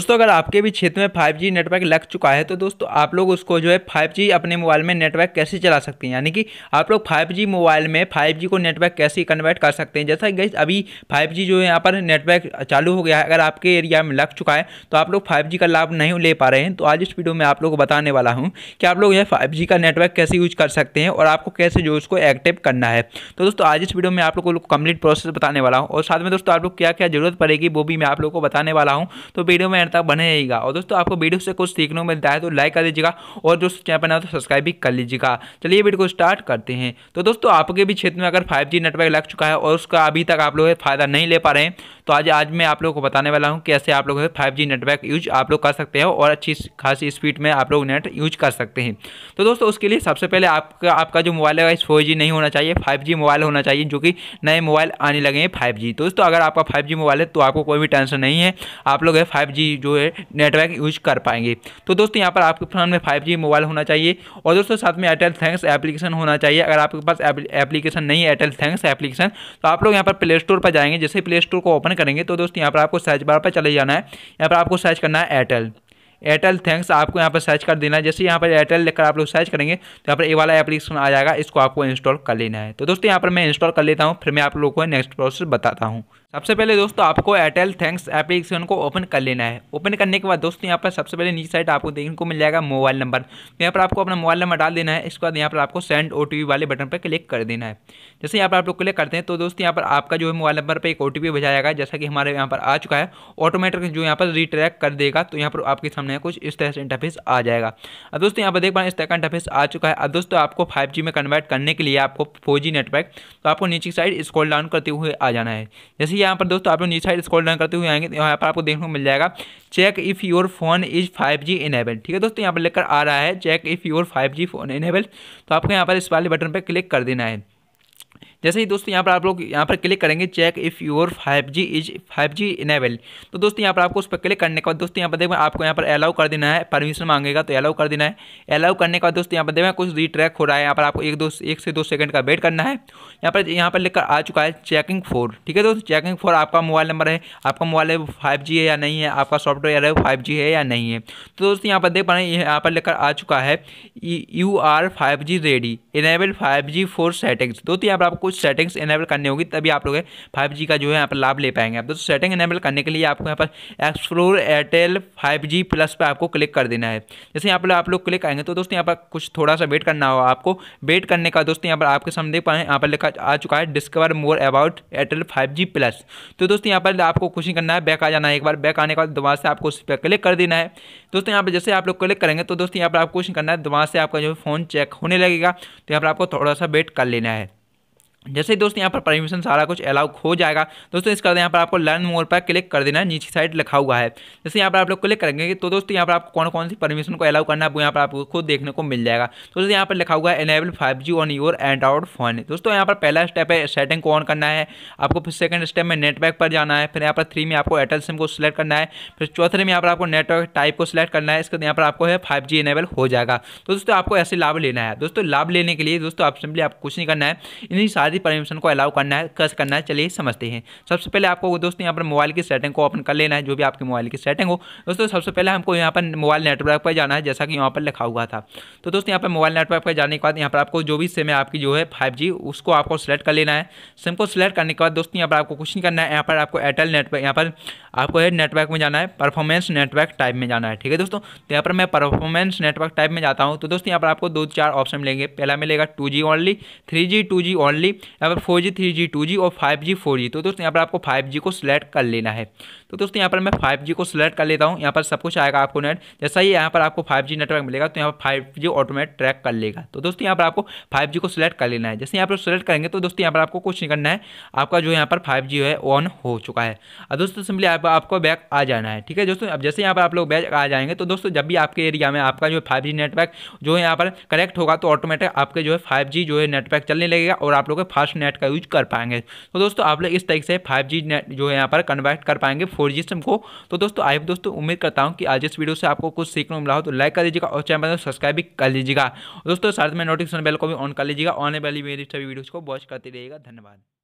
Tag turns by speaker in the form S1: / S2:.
S1: दोस्तों अगर आपके भी क्षेत्र में फाइव नेटवर्क लग चुका है तो दोस्तों आप लोग उसको जो है फाइव अपने मोबाइल में नेटवर्क कैसे चला सकते हैं यानी कि आप लोग फाइव मोबाइल में फाइव को नेटवर्क कैसे कन्वर्ट कर सकते हैं जैसा गई अभी फाइव जो है यहाँ पर नेटवर्क चालू हो गया है अगर आपके एरिया में लग चुका है तो आप लोग फाइव का लाभ नहीं ले पा रहे हैं तो आज इस वीडियो में आप लोग को बताने वाला हूँ कि आप लोग जो है फाइव का नेटवर्क कैसे यूज कर सकते हैं और आपको कैसे जो उसको एक्टिव करना है तो दोस्तों आज इस वीडियो में आप लोग को कंप्लीट प्रोसेस बताने वाला हूँ और साथ में दोस्तों आप लोग क्या क्या जरूरत पड़ेगी वो भी मैं आप लोग को बताने वाला हूँ तो वीडियो में बने बनेगा और दोस्तों आपको वीडियो से कुछ सीखने को मिलता है तो लाइक कर दीजिएगा और जो चैनल बनाए तो सब्सक्राइब भी कर लीजिएगा चलिए वीडियो को स्टार्ट करते हैं तो दोस्तों आपके भी क्षेत्र में अगर फाइव नेटवर्क लग चुका है और उसका अभी तक आप लोग फ़ायदा नहीं ले पा रहे हैं तो आज आज मैं आप लोग को बताने वाला हूँ कैसे आप लोग फाइव जी नेटवर्क यूज आप लोग कर सकते हैं और अच्छी खासी स्पीड में आप लोग नेट यूज कर सकते हैं तो दोस्तों उसके लिए सबसे पहले आपका आपका जो मोबाइल है फोर जी नहीं होना चाहिए फाइव जी मोबाइल होना चाहिए जो कि नए मोबाइल आने लगे हैं फाइव तो दोस्तों अगर आपका फाइव जी मोबाइल है तो आपको कोई भी टेंशन नहीं है आप लोग है फाइव जी जो है नेटवर्क यूज कर पाएंगे तो दोस्तों यहाँ पर आपके फ़ोन में फाइव मोबाइल होना चाहिए और दोस्तों साथ में एयरटेल थैंक्स एप्लीकेशन होना चाहिए अगर आपके पास एप्लीकेशन नहीं है एयरटेल थैंक्स एप्लीकेशन तो आप लोग यहाँ पर प्ले स्टोर पर जाएंगे जैसे प्ले स्टोर को ओपन करेंगे तो दोस्तों यहाँ पर आपको सर्च बार पर चले जाना है यहाँ पर आपको सर्च करना है एयरटेल एयरटेल थैंक्स आपको यहाँ पर सर्च कर देना है जैसे यहाँ पर एयरटेल लेकर आप लोग सर्च करेंगे तो यहाँ पर ये वाला एप्लीकेशन आ जाएगा इसको आपको इंस्टॉल कर लेना है तो दोस्तों यहाँ पर मैं इंस्टॉल कर लेता हूँ फिर मैं आप लोगों को नेक्स्ट प्रोसेस बताता हूँ सबसे पहले दोस्तों आपको एयरटेल थैंक्स एप्लीकेशन को ओपन कर लेना है ओपन करने के बाद दोस्तों यहाँ पर सबसे पहले नीचे साइड आपको देखने को मिल जाएगा मोबाइल नंबर तो यहाँ पर आपको अपना मोबाइल नंबर डाल देना है इसके बाद यहाँ पर आपको सेंड ओ वाले बटन पर क्लिक कर देना है जैसे यहाँ पर आप लोग क्लिक करते हैं तो दोस्तों यहाँ पर आपका जो है मोबाइल नंबर पर एक ओ टी जाएगा जैसा कि हमारे यहाँ पर आ चुका है ऑटोमेटिक जो यहाँ पर रिट्रैक कर देगा तो यहाँ पर आपके सामने कुछ इस तरह से इंटरफेस आ जाएगा अब दोस्तों यहाँ पर देख पा इस तरह का इंटरफेस आ चुका है अब दोस्तों आपको फाइव में कन्वर्ट करने के लिए आपको फोर नेटवर्क तो आपको नीचे साइड स्कोल डाउन करते हुए आ जाना है जैसे यहाँ पर दोस्तों आप लोग नीचे साइड स्क्रॉल डाउन करते हुए आएंगे यहाँ पर आपको देखने को मिल जाएगा check if your phone is five G enable ठीक है दोस्तों यहाँ पर लेकर आ रहा है check if your five G phone enable तो आपको यहाँ पर इस वाले बटन पर क्लिक कर देना है जैसे ही दोस्तों यहाँ पर आप लोग यहाँ पर क्लिक करेंगे check if your five G is five G enable तो दोस्तों यहाँ पर आपको उस पर क्लिक करने के बाद दोस्तों यहाँ पर देखें आपको यहाँ पर अलाउ कर देना है परमिशन मांगेगा तो अलाउ कर देना है अलाउ करने के बाद दोस्तों यहाँ पर देखें कुछ रिट्रैक हो रहा है यहाँ पर आपको एक दो एक से दो सेकंड का वेट करना है यहाँ पर यहाँ पर लिखकर आ चुका है चेकिंग फोर ठीक है दोस्तों चेकिंग फोर आपका मोबाइल नंबर है आपका मोबाइल है फाइव है या नहीं है आपका सॉफ्टवेयर है फाइव है या नहीं है तो दोस्तों यहाँ पर देख पा रहे हैं यहाँ पर लेकर आ चुका है you are five ready enable five G for settings दोस्तों यहाँ पर आपको कुछ सेटिंग्स इनेबल करनी होगी तभी आप लोग फाइव जी का जो है यहाँ पर लाभ ले पाएंगे आप दोस्तों सेटिंग इनेबल करने के लिए आपको यहाँ पर explore Airtel five G plus पर आपको क्लिक कर देना है जैसे यहाँ पर आप लोग क्लिक आएंगे तो दोस्तों यहाँ पर कुछ थोड़ा सा वेट करना होगा आपको वेट करने का दोस्तों यहाँ पर आपके सामने देख पाए यहाँ पर लिखा आ चुका है discover more about Airtel five G plus तो दोस्तों यहाँ पर आपको कुछ नहीं करना है बैक आ जाना है एक बार बैक आने के बाद दोबारा से आपको उस पर क्लिक कर देना है दोस्तों यहाँ पर जैसे आप लोग क्लिक करेंगे तो दोस्तों यहाँ पर आपको कुछ नहीं करना है दोबारा से आपका जो है फ़ोन चेक होने लगेगा तो यहाँ पर आपको थोड़ा सा वेट कर लेना है जैसे ही दोस्तों यहाँ पर परमिशन सारा कुछ अलाउ हो जाएगा दोस्तों इस कर यहाँ पर आपको लर्न मोर पर क्लिक कर देना है नीचे साइड लिखा हुआ है जैसे यहाँ पर आप लोग क्लिक करेंगे तो दोस्तों यहाँ पर आपको कौन कौन सी परमिशन को अलाउ करना है वो यहाँ पर आपको खुद देखने को मिल जाएगा दोस्तों यहाँ पर लिखा हुआ है enable five G on your Android phone दोस्तों यहाँ पर पहला स्टेप है सेटिंग को ऑन करना है आपको फिर सेकंड स्टेप में नेटवर्क पर जाना है फिर यहाँ पर थ्री में आपको एयरटेल सिम को सिलेक्ट करना है फिर चौथे में यहाँ पर आपको नेटवर्क टाइप को सिलेक्ट करना है इसके बाद यहाँ पर आपको फाइव जी इनेबल हो जाएगा तो दोस्तों आपको ऐसे लाभ लेना है दोस्तों लाभ लेने के लिए दोस्तों आप सिंपली आपको कुछ नहीं करना है इन्हीं आदि परमिशन को अलाउ करना है कस करना है चलिए समझते हैं सबसे पहले आपको दोस्तों यहाँ पर मोबाइल की सेटिंग को ओपन कर लेना है जो भी आपके मोबाइल की सेटिंग हो दोस्तों सबसे पहले हमको यहाँ पर मोबाइल नेटवर्क पर जाना है जैसा कि यहाँ पर लिखा हुआ था तो दोस्तों यहाँ पर मोबाइल नेटवर्क पर जाने के बाद यहाँ पर आपको जो भी सिम है आपकी जो है फाइव उसको आपको सिलेक्ट कर लेना है सिम को सिलेक्ट करने के बाद दोस्तों यहाँ पर आपको कुछ नहीं करना है यहाँ पर आपको एयरटेल नेटवर्क यहाँ पर आपको है नेटवर्क में जाना है परफॉर्मेंस नेटवर्क टाइप में जाना है ठीक है दोस्तों तो यहाँ पर मैं परफॉर्मेंस नेटवर्क टाइप में जाता हूँ तो दोस्तों यहाँ पर आपको दो चार ऑप्शन मिलेंगे पहला मिलेगा two G only three G two G only यहाँ पर four G three G two G और फाइव जी फोर जी तो दोस्तों यहाँ पर आपको फाइव जी को सिलेक्ट कर लेना है तो दोस्तों यहाँ पर मैं फाइव जी को सिलेक्ट कर लेता हूँ यहाँ पर सब कुछ आएगा आपको नेट जैसा ही यहाँ पर आपको फाइव जी नेटवर्क मिलेगा तो यहाँ पर फाइव जी ऑटोमेट ट्रैक कर लेगा तो दोस्तों यहाँ पर आपको फाइव जी को सिलेक्ट कर लेना है जैसे यहाँ पर सिलेक्ट करेंगे तो दोस्तों यहाँ पर आपको कुछ नहीं करना है आपका जो यहाँ पर फाइव जी है ऑन हो चुका है और दोस्तों सिंपली आपको बैक आ जाना है ठीक है दोस्तों अब जैसे यहाँ पर आप लोग बैक आ जाएंगे तो दोस्तों जब भी आपके एरिया में आपका जो फाइव नेटवर्क जो यहाँ पर कनेक्ट होगा तो ऑटोमेटिक आपके जो है फाइव जो है नेटवर्क चलने लगेगा और आप लोग फास्ट नेट का यूज कर पाएंगे तो दोस्तों आप लोग इस तरीके से फाइव जी नेट जो है यहाँ पर कन्वर्ट कर पाएंगे फोर जी सिम को तो दोस्तों आई दोस्तों उम्मीद करता हूँ कि आज इस वीडियो से आपको कुछ सीखने को मिला हो तो लाइक कर दीजिएगा और चैनल सब्सक्राइब भी कर लीजिएगा दोस्तों साथ में नोटिफिकेशन बेल को भी ऑन कर लीजिएगा आने वाली मेरी सभी वीडियोज़ को वॉच करते रहिएगा धन्यवाद